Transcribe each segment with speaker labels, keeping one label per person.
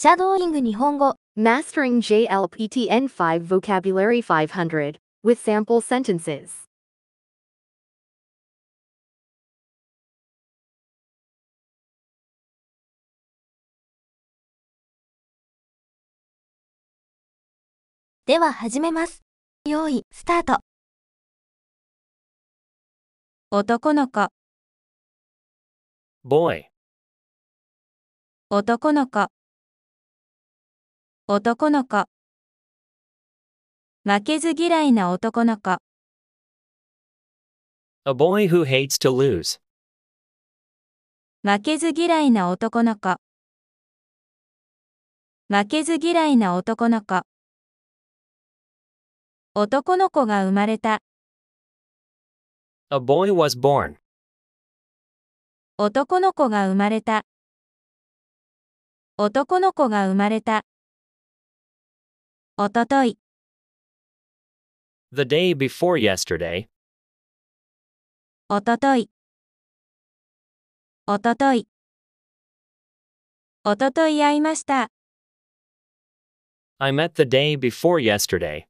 Speaker 1: シャドーイング日本語 Mastering JLPTN5 Vocabulary 500 with sample sentences では始めます。用意、スタート。男の子、boy, 男の子、男の子負けず嫌いな男の子
Speaker 2: A boy who hates to lose
Speaker 1: 負けず嫌いな男の子負けず嫌いな男の子男の子が生まれた A boy was born 男の子が生まれた男の子が生まれたおととい The day before yesterday. おとといおとといおととい会いました
Speaker 2: I met the day before yesterday.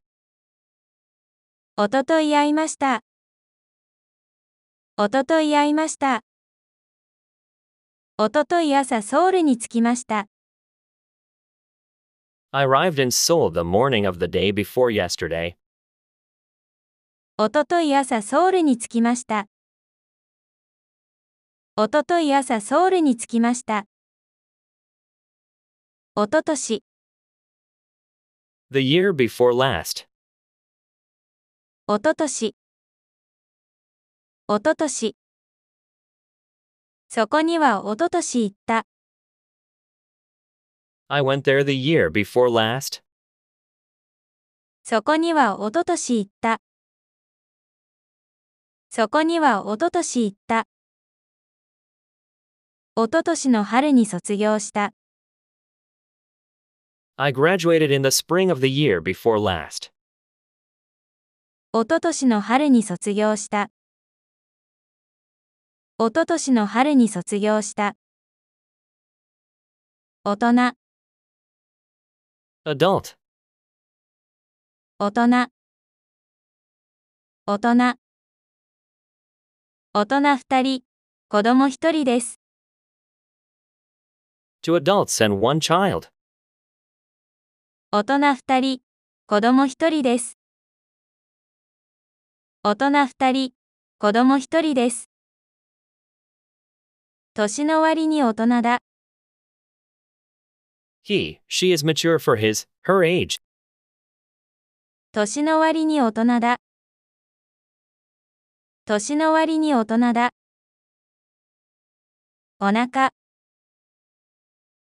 Speaker 1: おととい会いましたおととい会いましたおととい朝ソウルに着きました
Speaker 2: I arrived in Seoul the morning of the day before yesterday.
Speaker 1: おととい朝ソウルに着きました。おととい朝ソウルに着きました。おととし The year before last. おととしおととしそこにはおととし行った。I went there the year before last. そこにはおととし行った。そこにはおととし行った。おととしの春に卒業した。
Speaker 2: I graduated in the spring of the year before last.
Speaker 1: おととしの春に卒業した。おととしの春に卒業した。大人 adult 大人大人大人二人子供一人です
Speaker 2: t o adults and one child
Speaker 1: 大人二人子供一人です大人二人子供一人です年の割に大人だ
Speaker 2: He, she is mature for his, her age.
Speaker 1: 年の割に大人だ。年の割に大人だ。お腹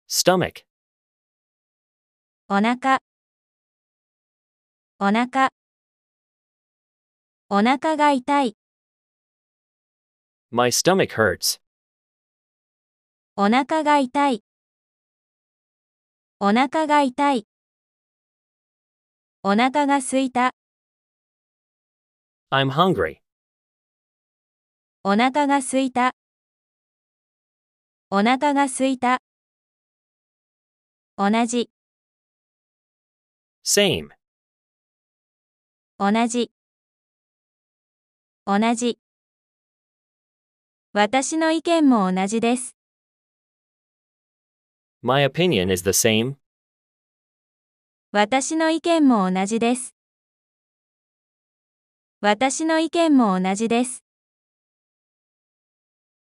Speaker 1: stomach お腹お腹お腹が痛い。My stomach hurts. お腹が痛い。お腹が痛い。お腹が空いた。I'm hungry. お腹が空いた。お腹が空いた。同じ。same 同じ。同じ。私の意見も同じです。
Speaker 2: My opinion is the same.
Speaker 1: 私の意見も同じです。私の意見も同じです。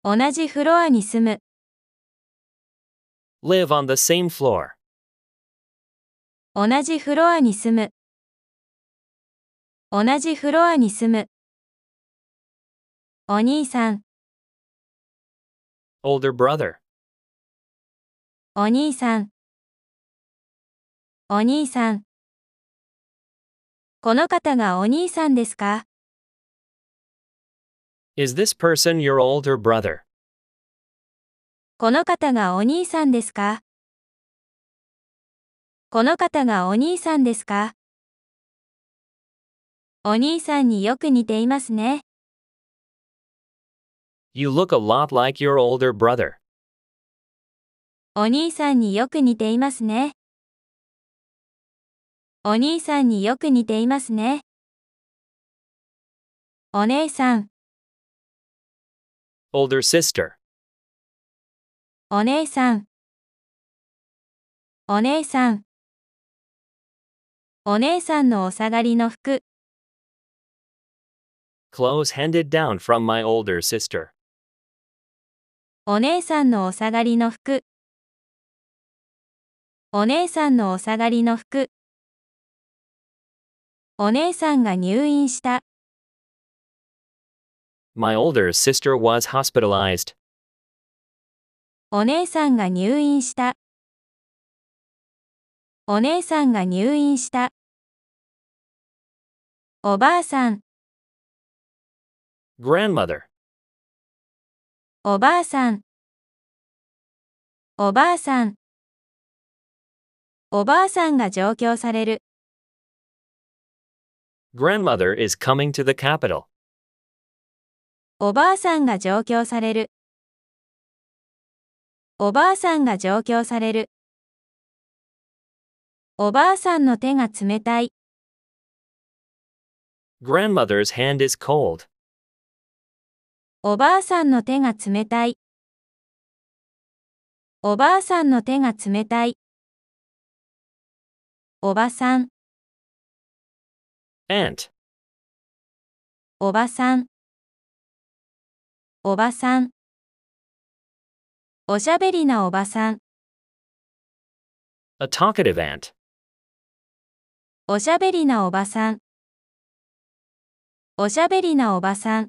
Speaker 1: 同じフロアに住む。
Speaker 2: live on the same floor
Speaker 1: 同じフロアに住む。同じフロアに住む。お兄さん。older brother お兄さん、お兄さん。この方がお兄さんですか
Speaker 2: Is this person your older brother?
Speaker 1: この方がお兄さんですかこの方がお兄さんですかお兄さんによく似ていますね。
Speaker 2: You look a lot like your older brother.
Speaker 1: お兄さんによく似ていますね。お兄さんによく似ていますね。お姉さん。older sister お姉さん。お姉さん。お姉さんのお下がりの服。
Speaker 2: clothes handed down from my older sister
Speaker 1: お姉さんのお下がりの服。お姉さんのお下がりの服。お姉さんが入院した。
Speaker 2: My older sister was hospitalized.
Speaker 1: お姉さんが入院した。お姉さんが入院した。おばあさん。grandmother おばあさん。おばあさん。おばあさんが上京される。
Speaker 2: Grandmother is coming to the capital.
Speaker 1: おばあさんが上京される。おばあさんが上京される。おばあさんの手が冷たい。
Speaker 2: Grandmother's hand is cold.
Speaker 1: おばあさんの手が冷たい。おばあさんの手が冷たい。おばさん aunt, おばさんおばさんおしゃべりなおばさん a talkative aunt, おしゃべりなおばさんおしゃべりなおばさん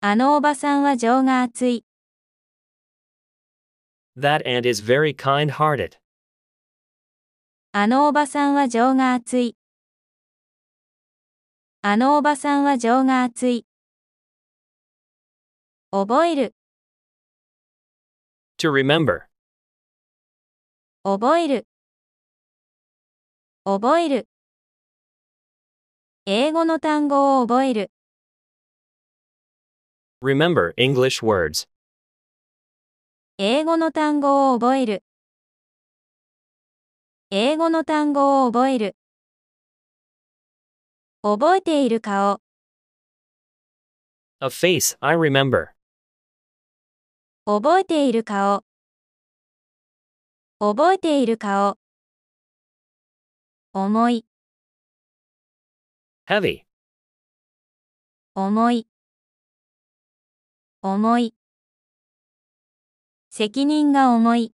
Speaker 1: あのおばさんは情が熱い
Speaker 2: that aunt is very kind hearted.
Speaker 1: あのおばさんは情が熱い。あのおばさんは情が熱い。覚える。to remember. 覚える。覚える。英語の単語を覚える。remember English words. 英語の単語を覚える。英語の単語を覚える。覚えている顔。A face I remember. 覚えている顔。覚えている顔。重い。Heavy. 重い。重い。責任が重い。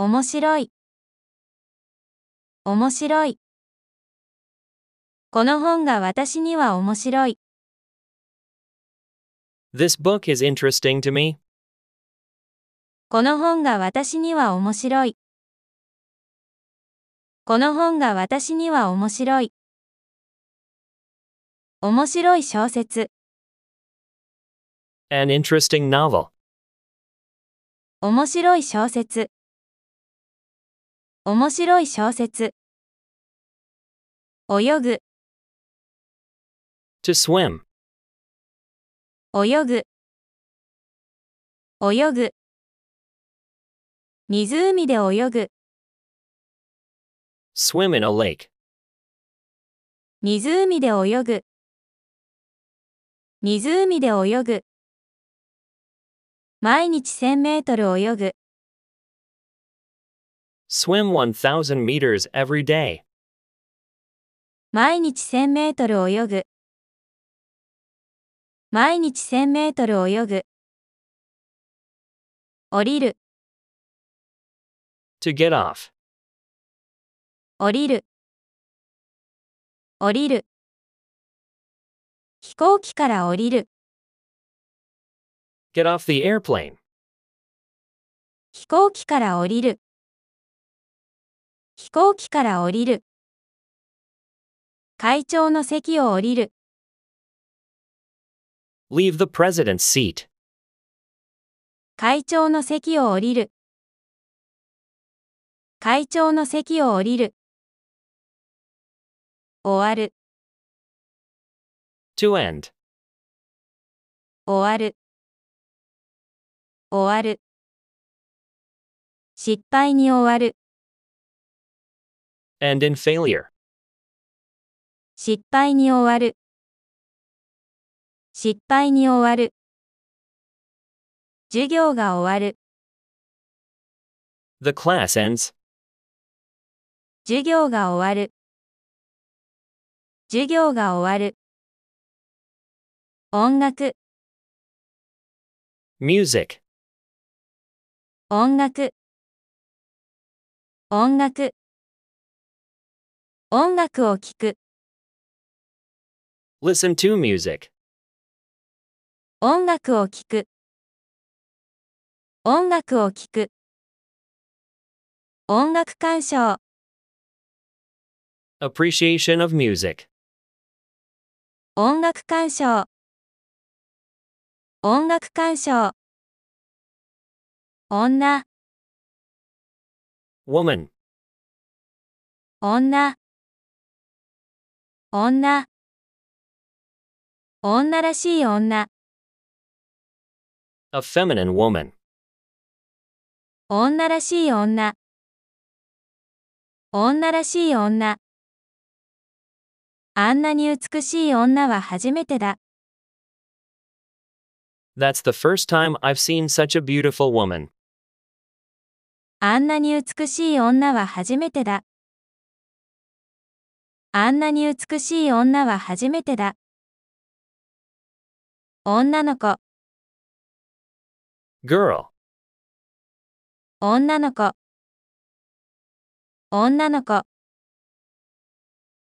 Speaker 1: 面白い面白いこの本が私には面白い
Speaker 2: This book is interesting to me.
Speaker 1: この本が私には面白いこの本が私には面白い面白い小説
Speaker 2: An interesting novel.
Speaker 1: 面白い小説面白い小説泳ぐ to swim 泳ぐ泳ぐ湖で泳ぐ swim in a lake 湖で泳ぐ湖で泳ぐ毎日1000メートル泳ぐ
Speaker 2: Swim 1000 meters every day.
Speaker 1: 毎日1000メートル泳ぐ。毎日1000メートル泳ぐ。降りる。to get off. 降りる。降りる。飛行機から降りる。get off the airplane. 飛行機から降りる。飛行機から降りる。会長の席を降りる。
Speaker 2: Leave the president's seat.
Speaker 1: 会長の席を降りる。会長の席を降りる。終わる。to end. 終わる。終わる。失敗に終わる。and in failure. 失敗に終わる失敗に終わる授業が終わる The class ends. 授業が終わる授業が終わる音楽 Music. 音楽音楽音楽を聴く
Speaker 2: Listen to music.
Speaker 1: 音楽を聴く音楽を聴く音楽鑑賞
Speaker 2: Appreciation of music.
Speaker 1: 音楽鑑賞音楽鑑賞女 Woman. 女女女らしい女 A feminine woman 女らしい女女らしい女あんなに美しい女は初めてだ
Speaker 2: That's the first time I've seen such a beautiful woman
Speaker 1: あんなに美しい女は初めてだあんなに美しい女は初めてだ。女の子、girl, 女の子、女の子。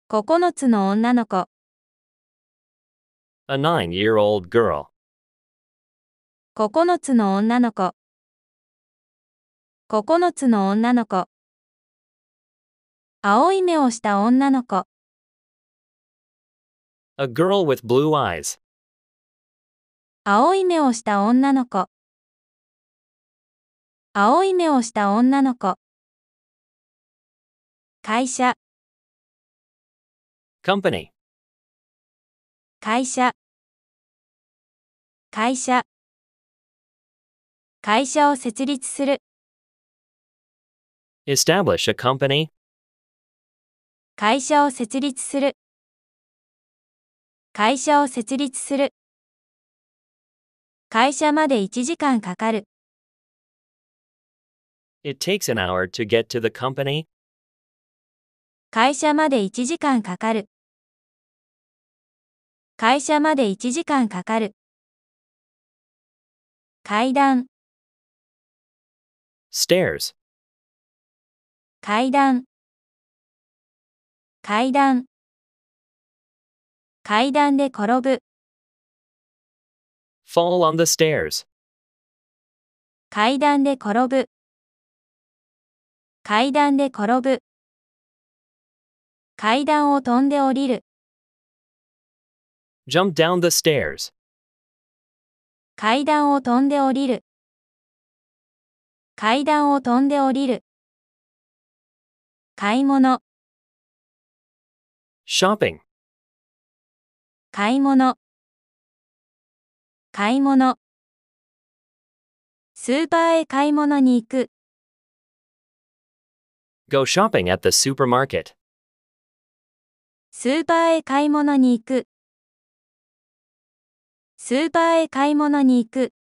Speaker 1: 9つの女の子、a nine year old girl, 9つの女の子。9つの女の子。青い目をした女の子。A girl with blue eyes. 青い目をした女の子。青い目をした女の子。会社。Company. 会社。会社。会社を設立する。
Speaker 2: Establish a company
Speaker 1: 会社を設立する会社を設立する会社まで1時間かかる
Speaker 2: It takes an hour to get to the company.
Speaker 1: 会社まで1時間かかる会社まで1時間かかる階段 Stairs. 階段階段階段で転ぶ fall on the stairs 階段で転ぶ階段で転ぶ階段を飛んで降りる
Speaker 2: jump down the stairs
Speaker 1: 階段を飛んで降りる階段を飛んで降りる買い物 shopping 買い物買い物スーパーへ買い物に行く
Speaker 2: Go shopping at the supermarket
Speaker 1: スーパーへ買い物に行くスーパーへ買い物に行く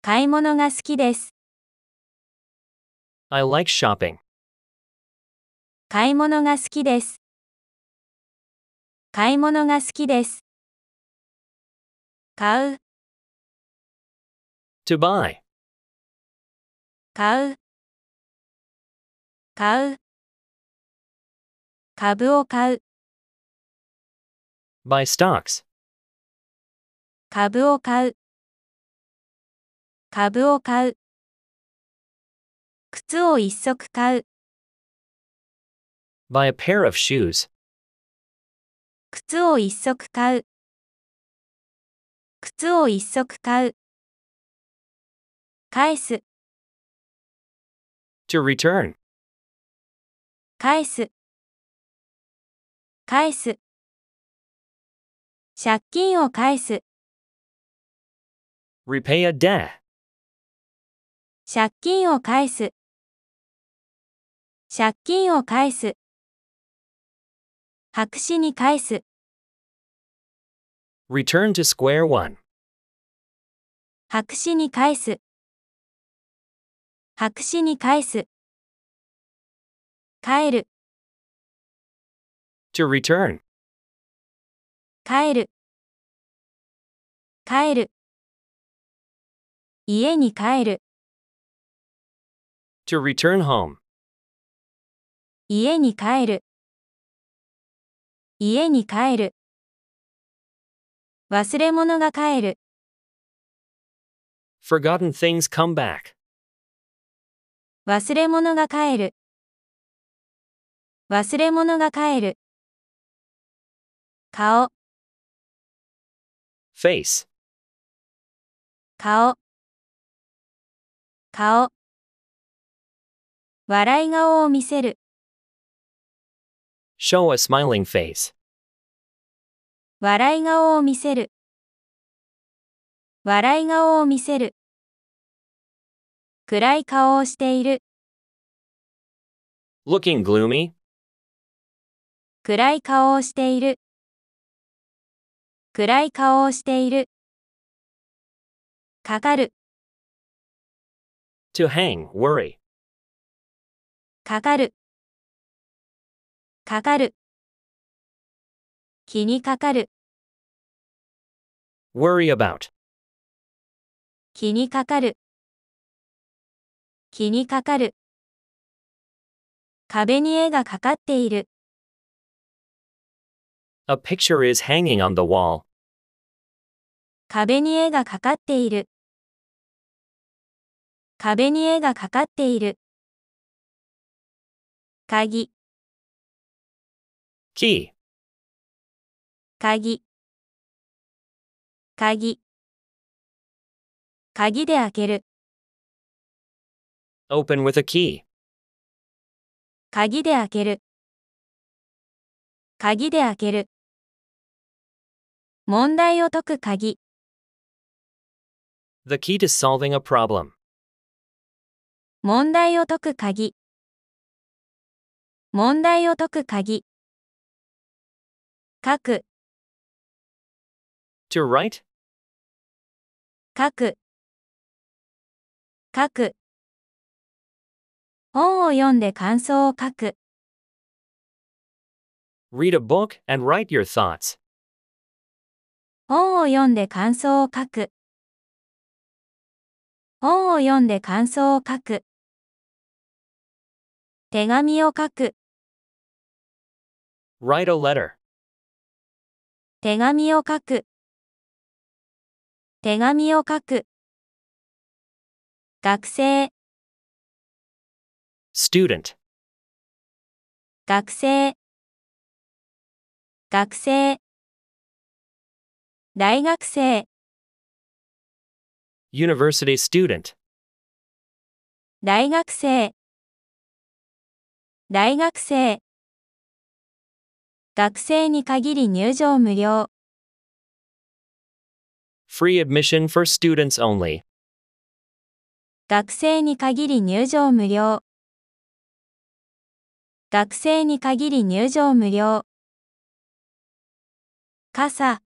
Speaker 1: 買い物が好きです I like shopping 買い物が好きです。買い物が好きです。買う。to buy 買う。買う。株を買う。buy stocks 株を買う。株を買う。靴を一足買う。Buy a pair of shoes. 靴を一足買う。靴を一足買う。返す。To return. 返す。返す。借金を返す。Repay a debt. 借金を返す。借金を返す。白紙に返す。Return to square one. 白紙に返す。白紙に返す。帰る。To return. 帰る。帰る。家に帰る。To return home. 家に帰る。家に帰る。忘れ物が帰る。Forgotten things come back. 忘れ物が帰る。忘れ物が帰る。顔。face. 顔。顔。笑い顔を見せる。
Speaker 2: Show a smiling face.
Speaker 1: 笑い顔を見せる。笑い顔を見せる。暗い顔をしている。Looking gloomy? 暗い顔をしている。暗い顔をしている。かかる。To hang, worry. かかる。かかる気にかかる worry about 気にかかる気にかかる壁に絵がかかっている
Speaker 2: A picture is hanging on the wall.
Speaker 1: 壁に絵がかかっている壁に絵がかかっている鍵キー鍵鍵鍵で開ける Open with a key 鍵で開ける鍵で開ける問題を解く鍵
Speaker 2: The key to solving a problem
Speaker 1: 問題を解く鍵問題を解く鍵書く To write 書く書く本を読んで感想を書く
Speaker 2: Read a book and write your thoughts
Speaker 1: 本を読んで感想を書く本を読んで感想を書く手紙を書く Write a letter 手紙を書く手紙を書く学生 student 学生学生大学生
Speaker 2: university student
Speaker 1: 大学生大学生学生に限り入場無料。
Speaker 2: Free admission for students only.
Speaker 1: 学生に限り入場無料。学生に限り入場無料。傘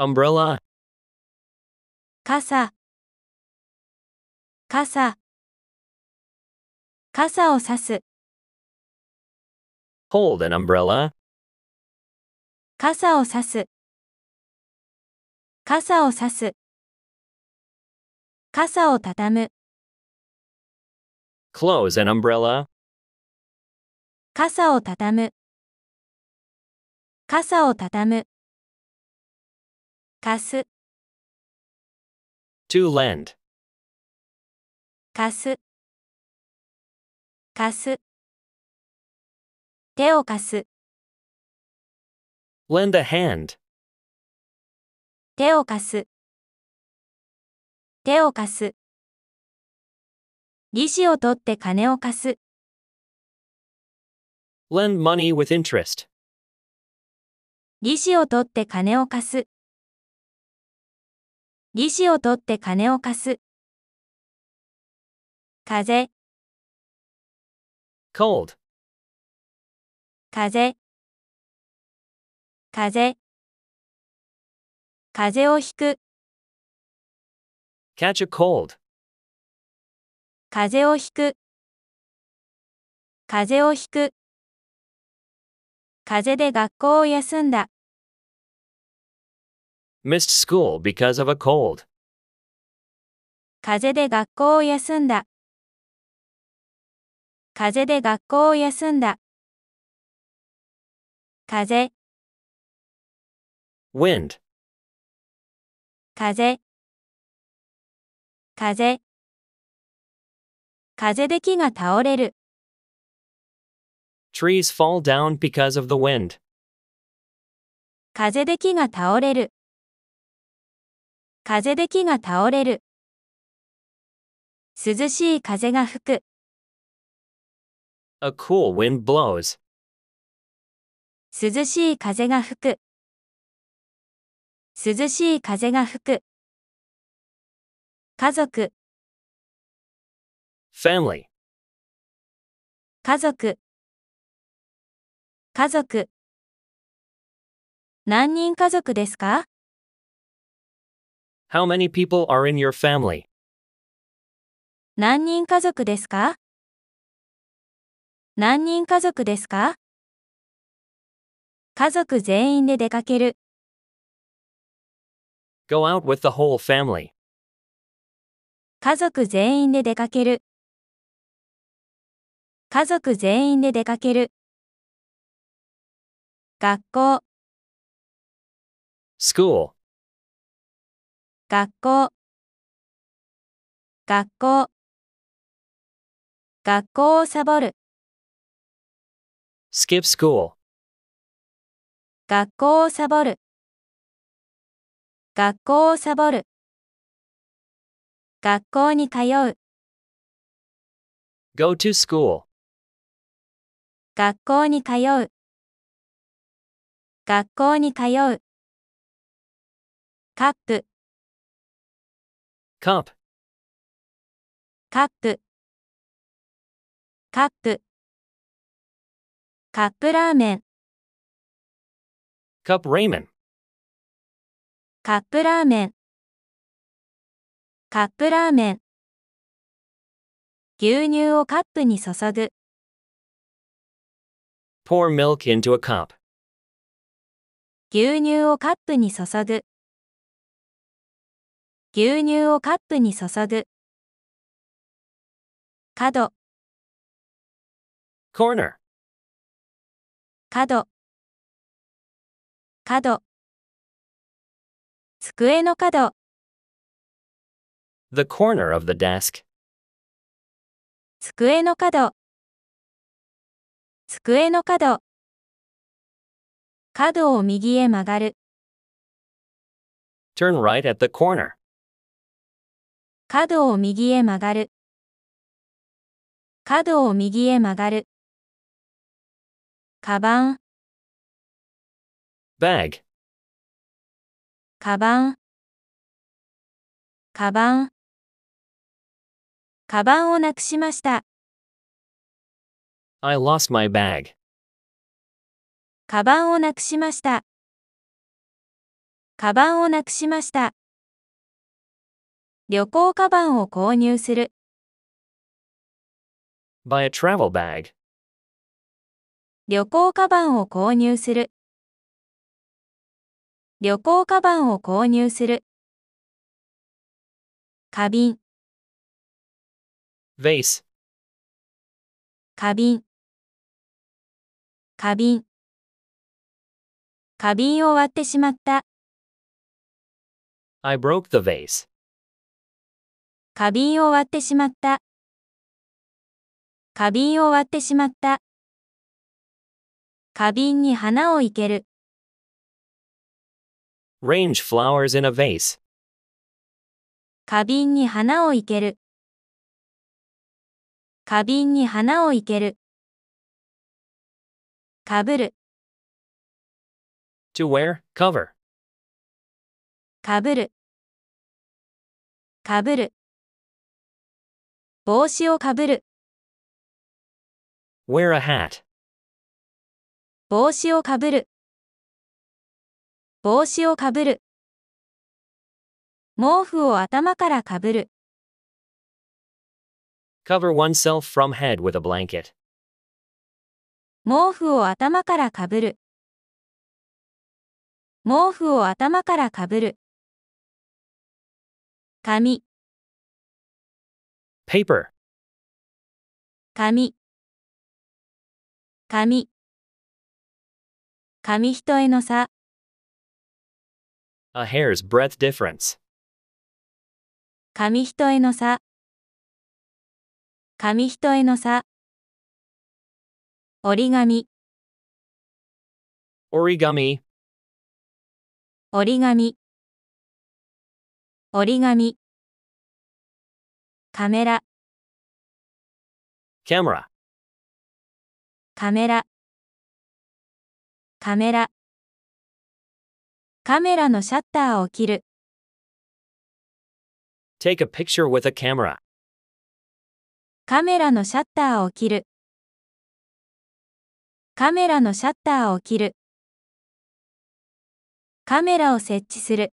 Speaker 1: umbrella 傘傘傘をさす Hold an umbrella. 傘をさす。傘をさす。傘をたたむ。Close an umbrella. 傘をたたむ。傘をたたむ。貸す。To lend. 貸す。貸す。手を貸す Lend a hand. 手を貸す手を貸す利子を取って金を貸す Lend money with interest. 利子を取って金を貸す利子を取って金を貸す風 Cold. 風風風邪をひく catch a cold 風邪をひく風邪をひく風邪で学校を休んだ missed school because of a cold 風邪で学校を休んだ風邪で学校を休んだ風 wind 風風風で木が倒れる
Speaker 2: trees fall down because of the wind
Speaker 1: 風で木が倒れる風で木が倒れる涼しい風が吹く A cool wind blows 涼しい風が吹く涼しい風が吹く家族 family 家族家族何人家族ですか
Speaker 2: How many people are in your family?
Speaker 1: 何人家族ですか何人家族ですか家族全員で出かける。
Speaker 2: Go out with the whole family.
Speaker 1: 家族全員で出かける。家族全員で出かける。学校、School. 学校、学校、学校をサボる。Skip school. 学校をサボる学校をサボる学校に通う Go to school 学校に通う学校に通うカップカップカップカップカップラーメン Cup ramen. カップラーメン。カップラーメン。牛乳をカップに注ぐ。Pour milk into a cup. 牛乳をカップに注ぐ。牛乳をカップに注ぐ。角、corner. 角。角机の角 The corner of the desk 机の角机の角角を右へ曲がる Turn right at the corner 角を右へ曲がる角を右へ曲がるカバン bag カバンカバンカバンをなくしました I lost my bag かばんをなくしましたかばんをなくしました旅行カバンを購入する
Speaker 2: Buy a travel bag
Speaker 1: 旅行カバンを購入する旅行カバンを購入する。花瓶、vase, 花瓶。花瓶。花瓶を割ってしまった。I broke the vase, 花瓶を割ってしまった。花瓶を割ってしまった。花瓶に花を生ける。
Speaker 2: Range flowers in a vase.
Speaker 1: 花瓶に花を生ける。花瓶に花を生ける。かぶる。to wear, cover. かぶる。かぶる。帽子をかぶる。wear a hat. 帽子をかぶる。帽子をかぶる。毛布を頭からかぶる。
Speaker 2: Cover oneself from head with a blanket.
Speaker 1: 毛布を頭からかぶる。毛布を頭からかぶる。紙 paper 紙紙紙一重の差
Speaker 2: A hair's b r e a d
Speaker 1: t の差紙一重の差折り紙折り紙折り紙折り紙カカメラカメラカメラカメラカメラのシャッターを切る。
Speaker 2: Take a picture with a camera.
Speaker 1: カメラのシャッターを切る。カメラのシャッターを切る。カメラを設置する。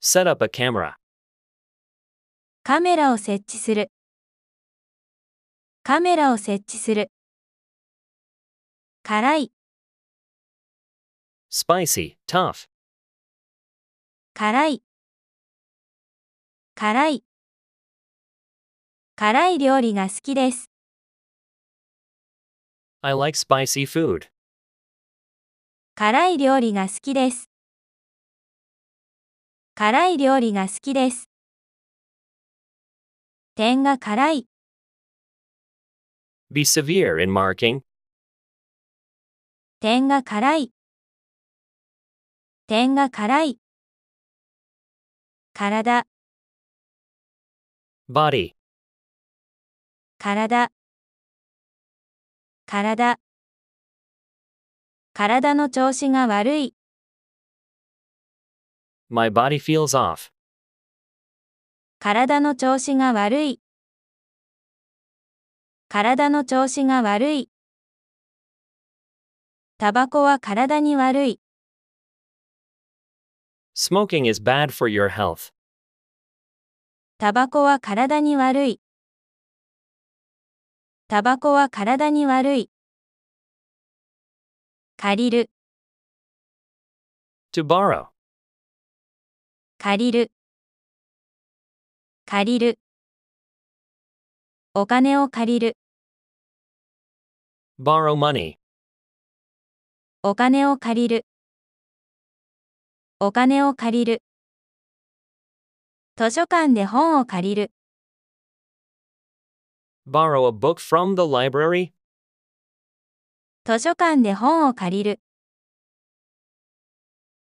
Speaker 2: Set up a camera.
Speaker 1: カメラを設置する。カメラを設置する。辛い。spicy, tough. 辛い辛い辛い料理が好きです
Speaker 2: I like spicy food.
Speaker 1: 辛い料理が好きです辛い料理が好きです点が辛い Be severe in marking. 点が辛い点が辛い。体、body, 体、体。体の調子が悪い。
Speaker 2: my body feels off,
Speaker 1: 体の調子が悪い。体の調子が悪い。タバコは体に悪い。
Speaker 2: Smoking is bad for your health.
Speaker 1: タバコは体に悪い。タバコは体に悪い。借りる。to borrow. 借りる。借りる。お金を借りる。borrow money. お金を借りる。お金を借りる。図書館で本を借りる。
Speaker 2: Borrow a book from the library?
Speaker 1: 図書館で本を借りる。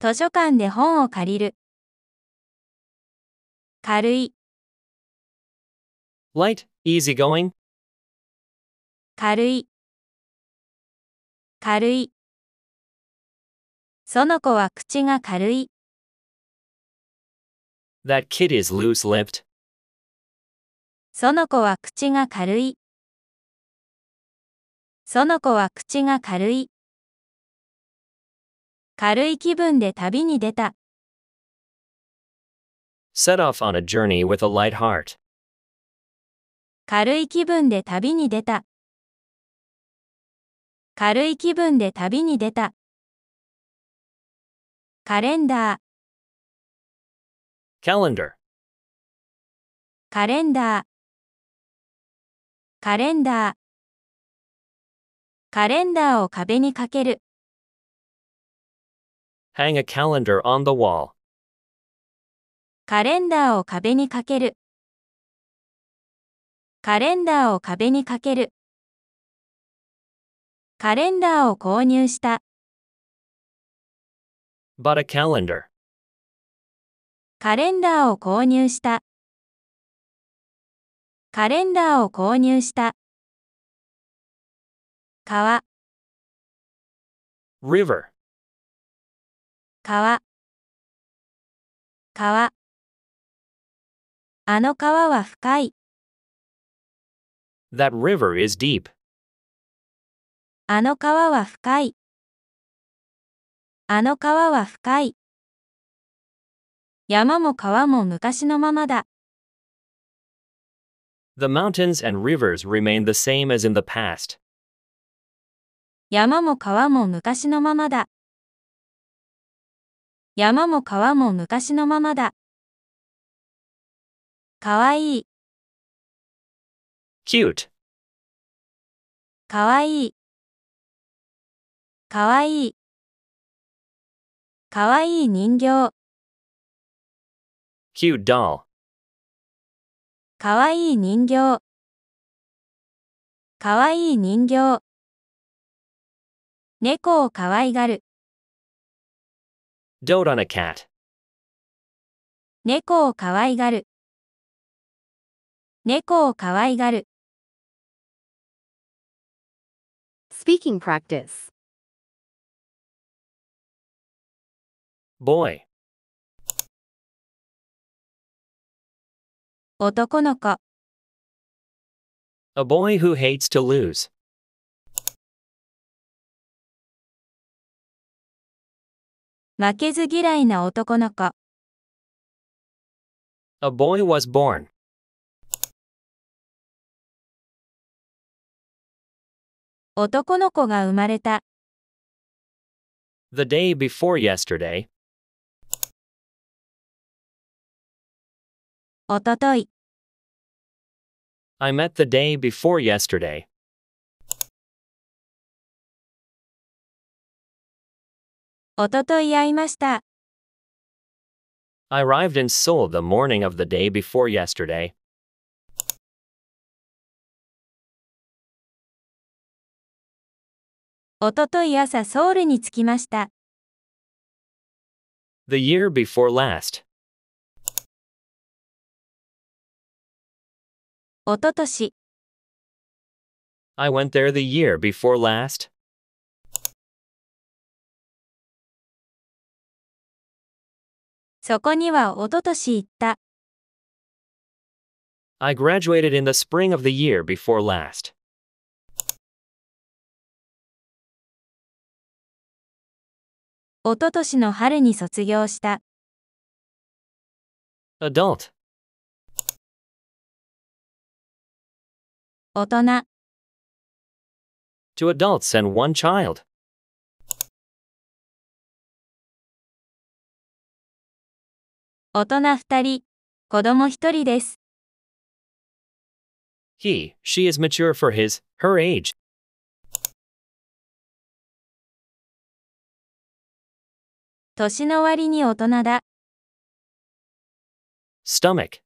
Speaker 1: 図書館で本を借りる。軽い、Light, easygoing. 軽い、軽い。その子は口が軽い。
Speaker 2: That kid is loose-lipped.
Speaker 1: その子は口が軽い。その子は口が軽い。軽い気分で旅に出た。
Speaker 2: Set off on a journey with a light heart.
Speaker 1: 軽い気分で旅に出た。軽い気分で旅に出た。カレンダーカレンダー。カレンダーカレンダーカレンダーを壁にかける hang a calendar on the wall カレンダーを壁にかけるカレンダーを壁にかけるカレンダーを購入した b u t a calendar. カレンダーを購入した。カレンダーを購入した。川 river 川川あの川は深い。That river is deep. あの川は深い。あの川は深い。山も川も昔のままだ。
Speaker 2: The mountains and rivers remain the same as in the past.
Speaker 1: 山も川も昔のままだ。山も川も昔のままだ。かわいい。cute かわいい。かわいい。かわいい人形。cute doll, かわいい人形。かわいい人形。猫をかわいがる。dote on a cat, 猫をかわいがる。猫をかわいがる。Speaking practice. boy 男の子 a boy who hates to lose 負けず嫌いな男の子 a boy was born 男の子が生まれた The day before yesterday おととい。I met the day before yesterday. おととい会いました。
Speaker 2: I arrived in Seoul the morning of the day before yesterday.
Speaker 1: おととい朝ソウルに着きました。The year before last, おととし I went there the year before last. そこにはおととし行った。I graduated in the spring of the year before last. おととしの春に卒業した。Adult 大人 Two adults and one child. 大人二人、子供一人です。He, she is mature for his, her age. 年の割に大人だ。Stomach,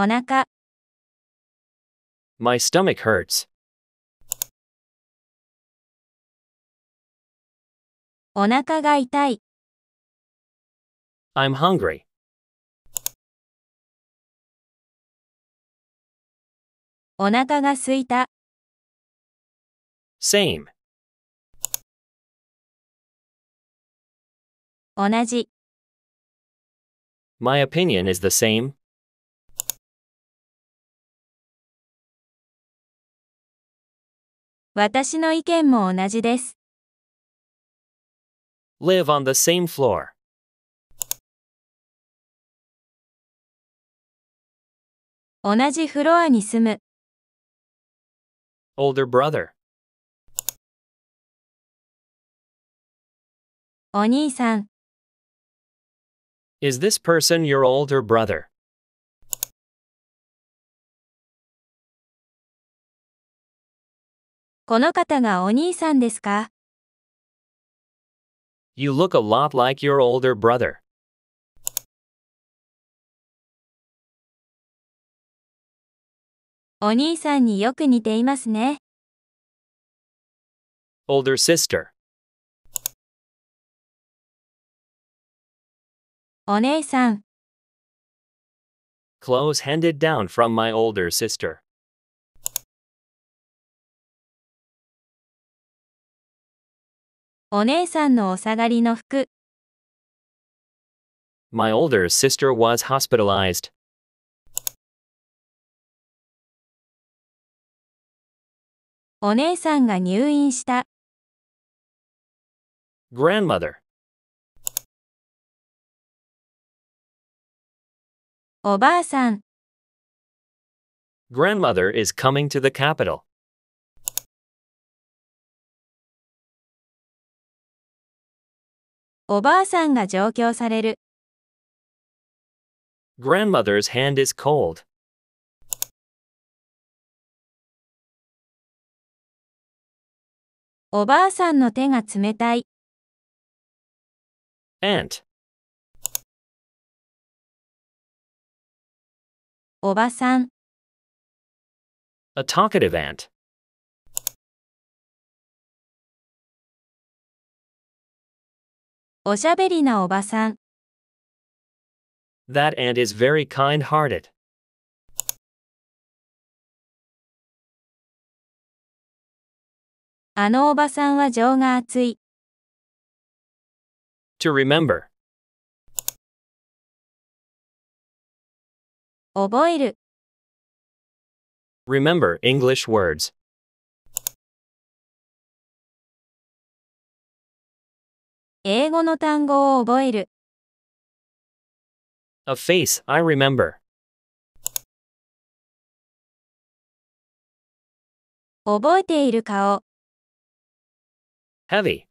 Speaker 1: お腹 My stomach hurts. お腹が痛い。I'm hungry. お腹が空いた。Same. 同じ。My opinion is the same. 私の意見も同じです。Live on the same floor. 同じフロアに住む。Older brother. お兄さん。Is this person your older brother? この方がお兄さんですか
Speaker 2: ?You look a lot like your older brother.
Speaker 1: お兄さんによく似ていますね。older sister. お姉さん。c l
Speaker 2: o s e handed down from my older sister.
Speaker 1: お姉さんのお下がりの服。My older sister was hospitalized. お姉さんが入院した。Grandmother おばあさん。Grandmother is coming to the capital. おばあさんが上京される。Grandmother's hand is cold. おばあさんの手が冷たい。Aunt, おばさん。a talkative aunt. おしゃべりなおばさん。That aunt is very kind hearted. あのおばさんは情が厚い。To remember. 覚える。Remember English words. 英語の単語を覚える。A face I remember. 覚えている顔。Heavy.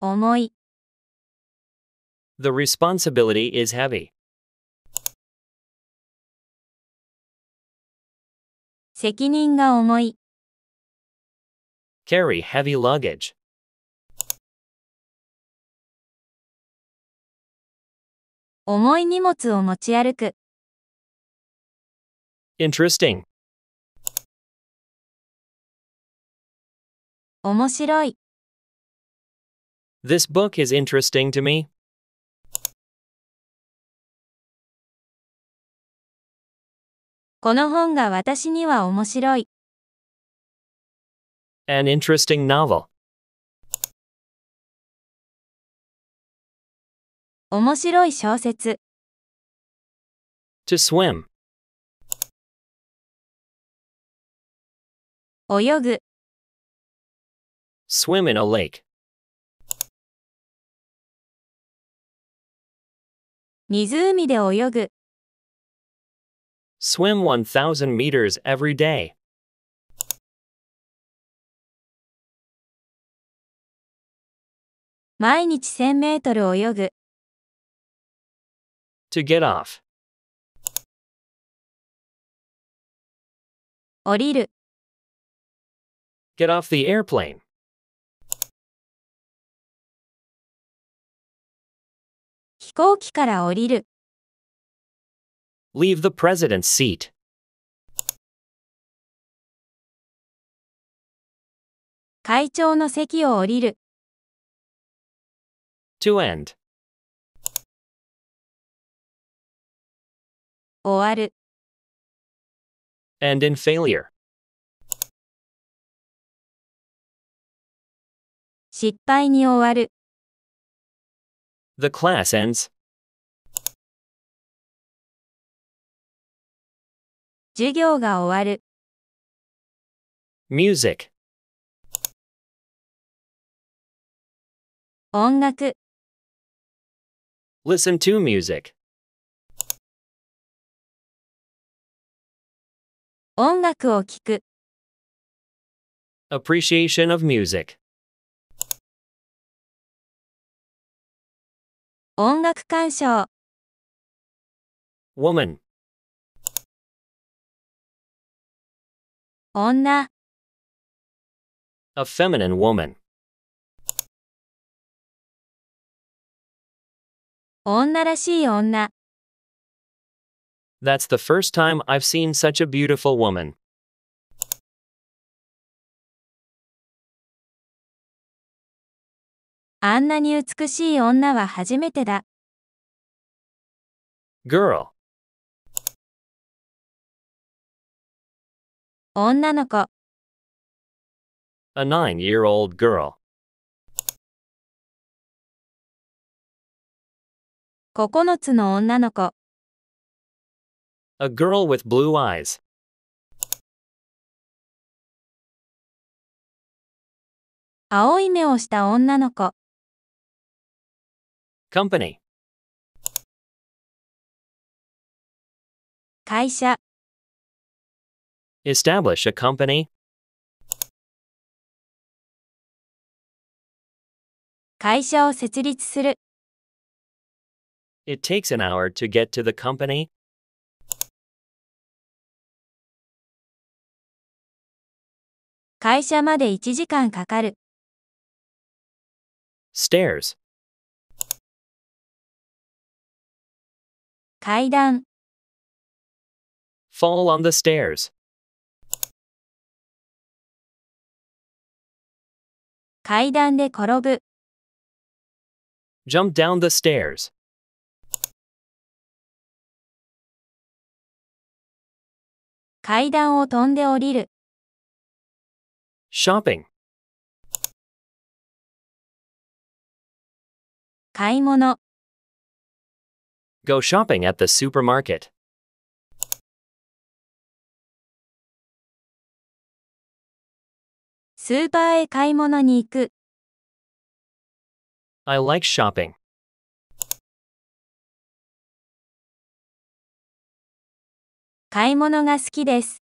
Speaker 1: 重い。The responsibility is heavy. 責任が重い。carry heavy luggage. interesting, 面白い。this book is interesting to me. この本が私には面白い。An interesting novel. 面白い小説 To swim. 泳ぐ Swim in a lake. 湖で泳ぐ
Speaker 2: Swim 1,000 meters every day.
Speaker 1: 毎日1000メートル泳ぐ。To get off. 降りる。Get off the airplane. 飛行機から降りる。Leave the president's seat. 会長の席を降りる。To end. 終わる End in failure. 失敗に終わる The class ends. 授業が終わる Music. 音楽 Listen to music.
Speaker 2: Appreciation of music.
Speaker 1: Woman. 女、A feminine woman. 女らしい女。
Speaker 2: That's the first time I've seen such a beautiful
Speaker 1: woman. あんなに美しい女は初めてだ。Girl, 女の子。a nine year old girl. 9つの女の子 A girl with blue eyes. 青い目をした女の子 Company. 会社 Establish a company. 会社を設立する
Speaker 2: It takes an hour to get to the company.
Speaker 1: 会社まで1時間かかる。stairs 階段 fall on the stairs 階段で転ぶ jump down the stairs 階段を飛んで降りる。shopping, 買い物、
Speaker 2: go shopping at the supermarket,
Speaker 1: スーパーへ買い物に行く。I like shopping. 買い物が好きです。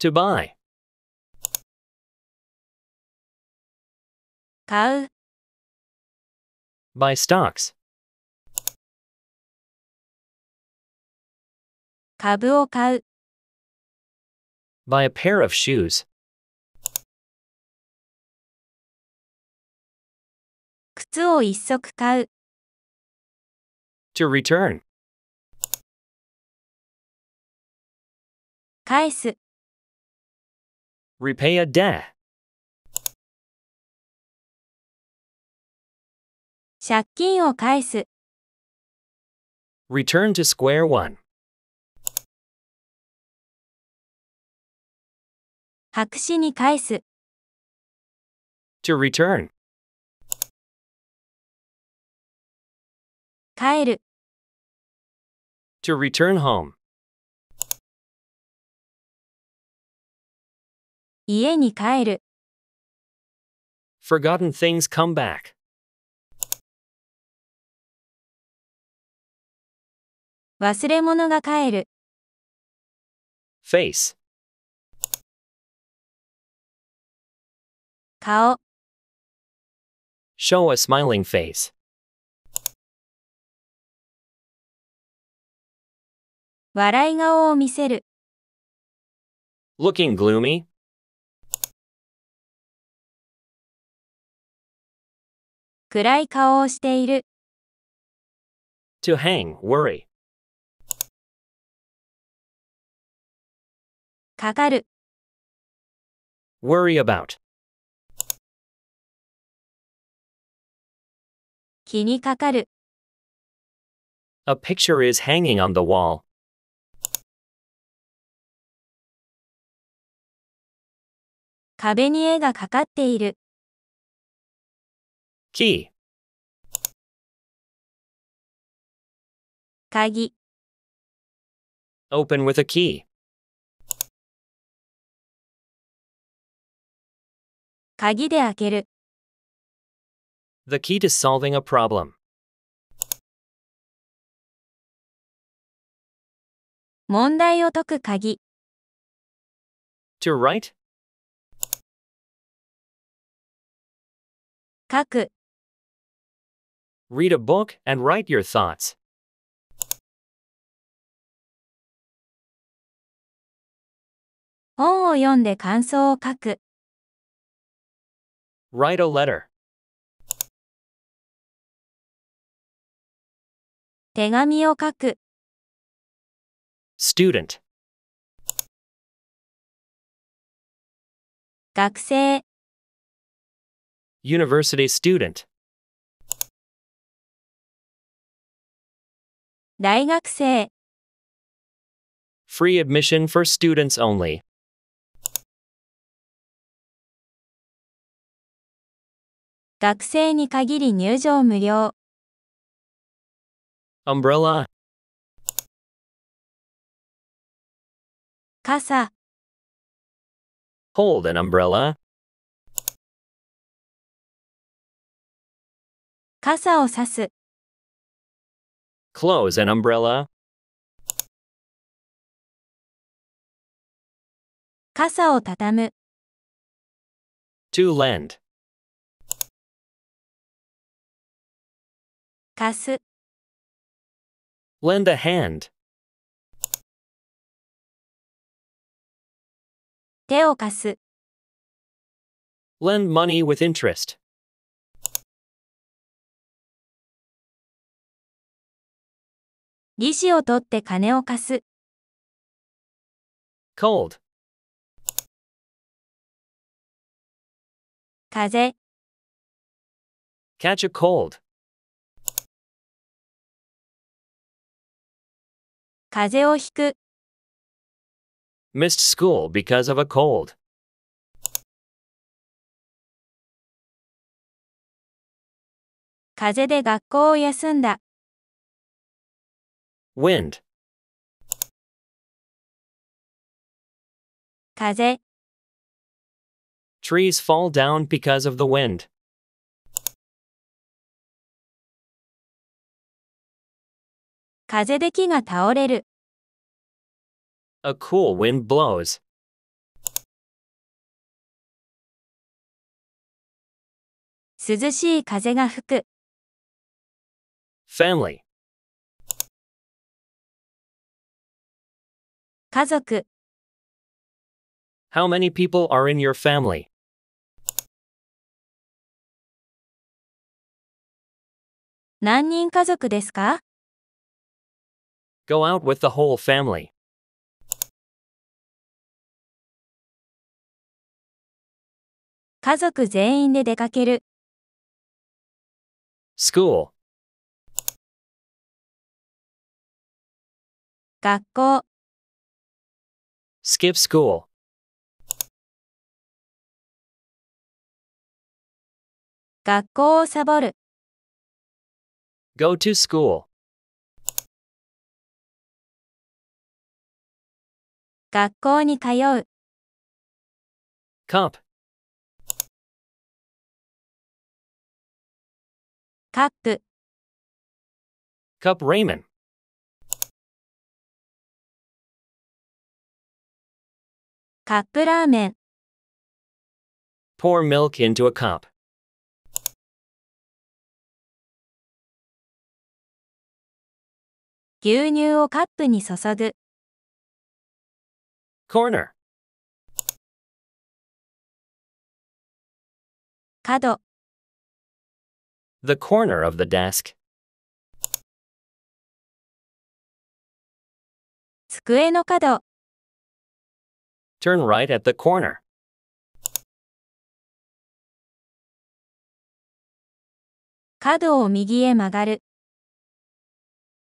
Speaker 1: to buy, Buy stocks, Buy a pair of shoes, To return, 返す repay a debt 借金を返す return to square one 白紙に返す to return 帰る to return home 家に帰る。Forgotten things come back. 忘れ物が帰る。Face. 顔。Show a smiling face. 笑い顔を見せる。Looking gloomy? 暗い顔をしている。To hang, worry. かかる。worry about. 気にかかる。A picture is hanging on the wall. 壁に絵がかかっている。key 鍵 open with a key 鍵で開ける the key to solving a problem 問題を解く鍵 to write 書く read a book, and write your thoughts. Write a letter. 手紙を書く。student 学生 university student 大学生 Free admission for students only. 学生に限り入場無料。Umbrella. 傘、Hold an umbrella. 傘をさす。Close an umbrella. 傘をたたむ。To lend. 貸す。Lend a hand. 手を貸す。Lend money with interest. 利子を取って金を貸す。cold, 風邪、catch a cold, 風邪をひく。missed school because of a cold, 風邪で学校を休んだ。wind 風 Trees fall down because of the wind. 風で木が倒れる。A cool wind blows. 涼しい風が吹く。Family 家族 How many people are in your family? 何人家族ですか Go out with the whole family. 家族全員で出かける School. 学校 skip school. 学校をサボる。go to school. 学校に通う。comp. カップ。cup ramen. カップラーメン。Pour milk into a cup. 牛乳をカップに注ぐ。Corner. 角。The corner of the desk. 机の角。Turn right at the corner.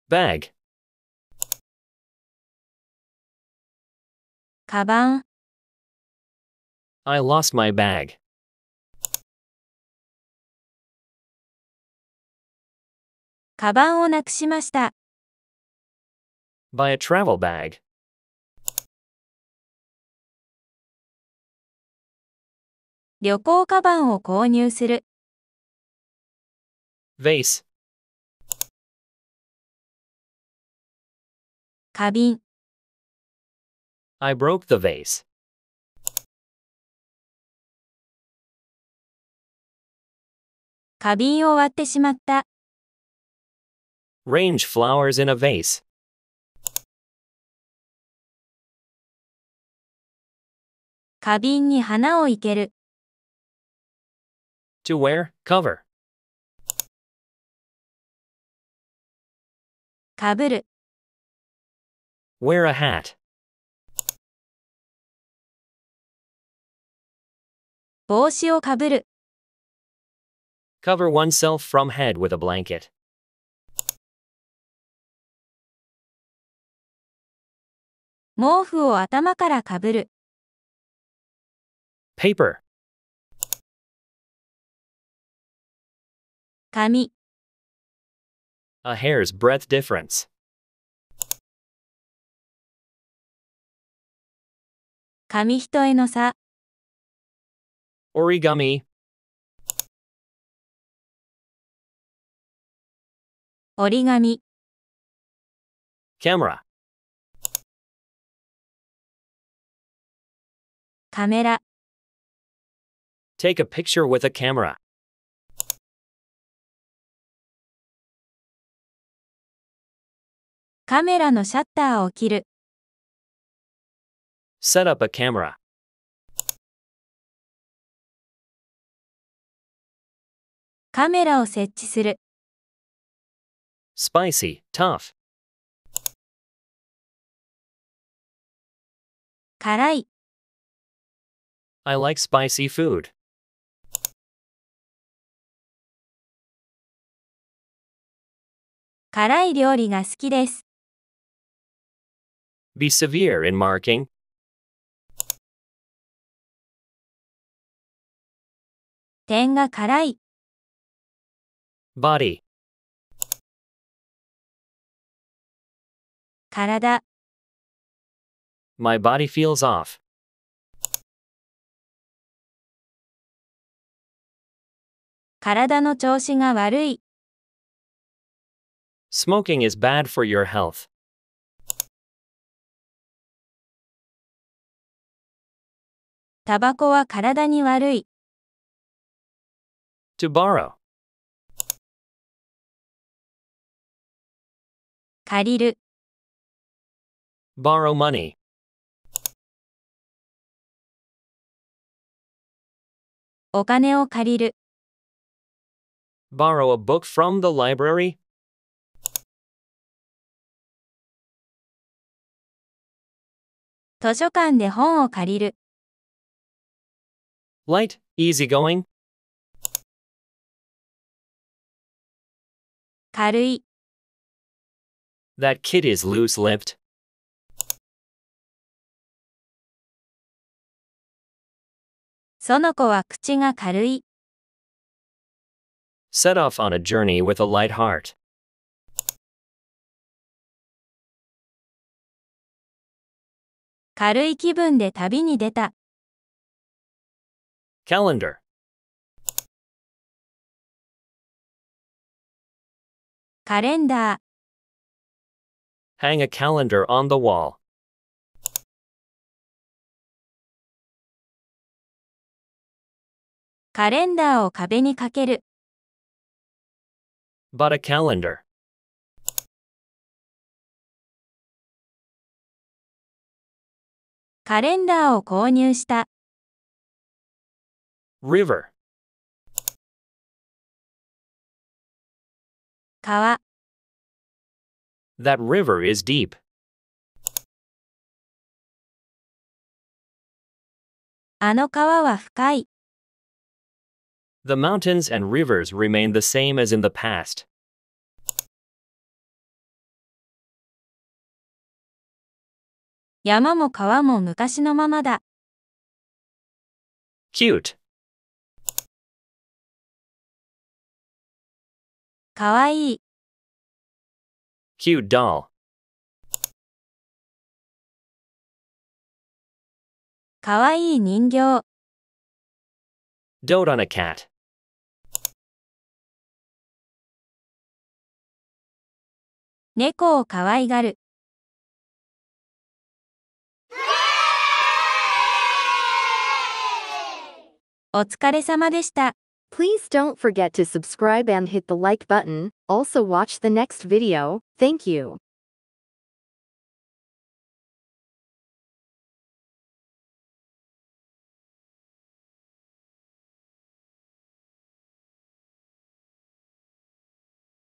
Speaker 1: Bag. カバン I lost my bag. カバンをなくしました。Buy a travel bag. 旅行カバンを購入する。vase, 花瓶、I broke the vase. 花瓶を割ってしまった。Range flowers in a vase. 花瓶に花を生ける。To wear, cover. 가부르 Wear a hat. 帽子をかぶる Cover oneself from head with a blanket. 毛布を頭からかぶる Paper. A hair's breadth difference. 紙一重の差 Origami. 折り紙 Camera. カメラ Take a picture with a camera. カメラのシャッターを切る。Set up a camera. カメラを設置する。Spicy, tough. 辛い。I like spicy food. 辛い料理が好きです。Be severe in marking. Body. 体 My body feels off. Smoking is bad for your health. タバコは体に悪い。To borrow. 借りる。Borrow money. お金を借りる。Borrow a book from the library. 図書館で本を借りる。Light, easygoing. 軽い。That kid is loose-lipped. その子は口が軽い。Set off on a journey with a light heart. 軽い気分で旅に出た。calendar c a l e n hang a calendar on the wall カレンダーを壁にかける。But a calendar. カレンダーを購入した。river 川 That river is deep あの川は深い
Speaker 2: The mountains and rivers remain the same as in the past.
Speaker 1: 山も川も昔のままだ。Cute. かわいい。cute doll, かわいい人形。dote on a cat, 猫をかわいがる。
Speaker 2: お疲れ様でした。Please don't forget to subscribe and hit the like button. Also watch the next video.
Speaker 1: Thank you.